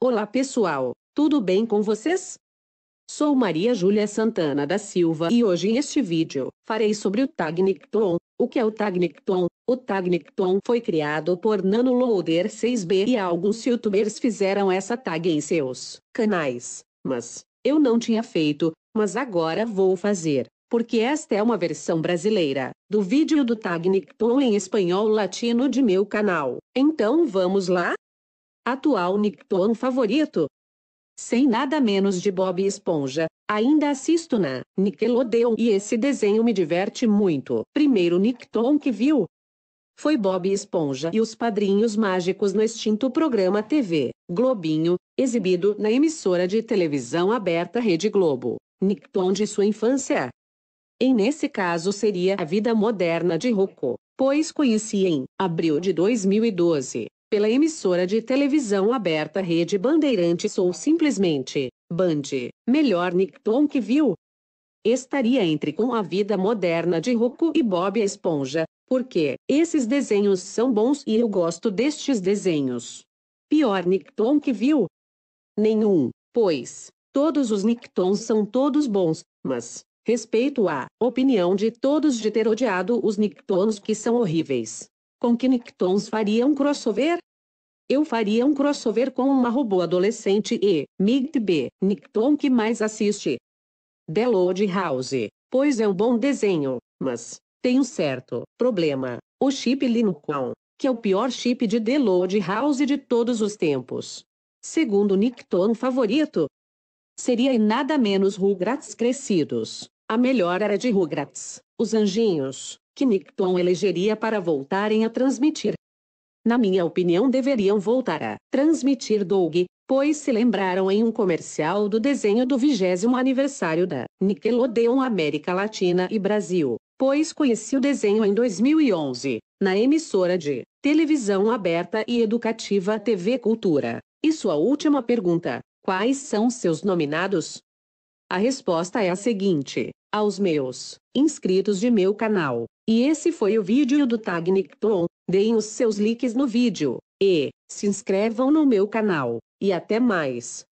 Olá pessoal, tudo bem com vocês? Sou Maria Júlia Santana da Silva e hoje neste vídeo, farei sobre o Tagnicton. O que é o Tagnicton? O Tagnicton foi criado por NanoLoader 6B e alguns youtubers fizeram essa tag em seus canais, mas eu não tinha feito, mas agora vou fazer, porque esta é uma versão brasileira do vídeo do Tagnicton em espanhol latino de meu canal. Então vamos lá? atual Nicktoon favorito. Sem nada menos de Bob Esponja, ainda assisto na Nickelodeon e esse desenho me diverte muito. Primeiro Nicktoon que viu foi Bob Esponja e os Padrinhos Mágicos no extinto programa TV Globinho, exibido na emissora de televisão aberta Rede Globo. Nicktoon de sua infância. Em nesse caso seria a vida moderna de Rocco, pois conheci em abril de 2012 pela emissora de televisão aberta Rede Bandeirantes ou simplesmente Band, melhor Nicktoon que viu. Estaria entre com a vida moderna de Roku e Bob Esponja, porque esses desenhos são bons e eu gosto destes desenhos. Pior Nicktoon que viu? Nenhum, pois todos os Nicktoons são todos bons, mas respeito a opinião de todos de ter odiado os Nicktoons que são horríveis. Com que Nicktons faria um crossover? Eu faria um crossover com uma robô adolescente e B. Nickton que mais assiste. The Lord House, pois é um bom desenho, mas tem um certo problema. O chip Linucon, que é o pior chip de The Lord House de todos os tempos. Segundo Nickton favorito, seria e nada menos Rugrats crescidos. A melhor era de Rugrats, os anjinhos, que Nicktoon elegeria para voltarem a transmitir. Na minha opinião, deveriam voltar a transmitir Doug, pois se lembraram em um comercial do desenho do vigésimo aniversário da Nickelodeon América Latina e Brasil, pois conheci o desenho em 2011, na emissora de televisão aberta e educativa TV Cultura. E sua última pergunta: quais são seus nominados? A resposta é a seguinte: aos meus inscritos de meu canal. E esse foi o vídeo do Tagnicton. Deem os seus likes no vídeo e se inscrevam no meu canal. E até mais.